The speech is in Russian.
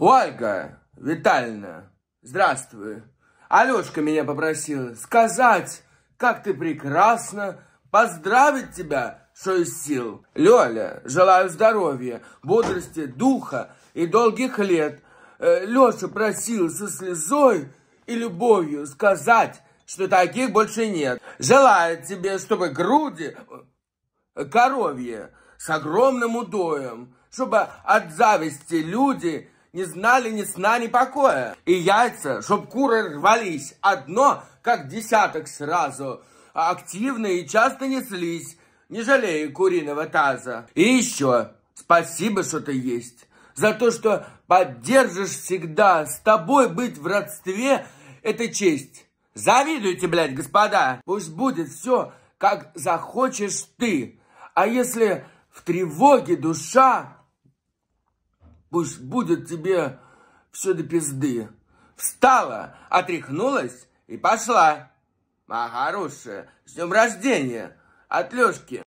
Ольга Витальевна, здравствуй. Алешка меня попросила сказать, как ты прекрасна, поздравить тебя, что из сил. Лёля, желаю здоровья, бодрости, духа и долгих лет. Э, Лёша просил со слезой и любовью сказать, что таких больше нет. Желает тебе, чтобы груди э, коровье с огромным удоем, чтобы от зависти люди не знали ни сна, ни покоя. И яйца, чтоб куры рвались, одно, как десяток сразу, активно и часто неслись, не жалея куриного таза. И еще, спасибо, что ты есть, за то, что поддержишь всегда, с тобой быть в родстве – это честь. Завидуйте, блядь, господа. Пусть будет все, как захочешь ты. А если в тревоге душа, Пусть будет тебе все до пизды. Встала, отряхнулась и пошла. А хорошая, с днем рождения, от Лешки.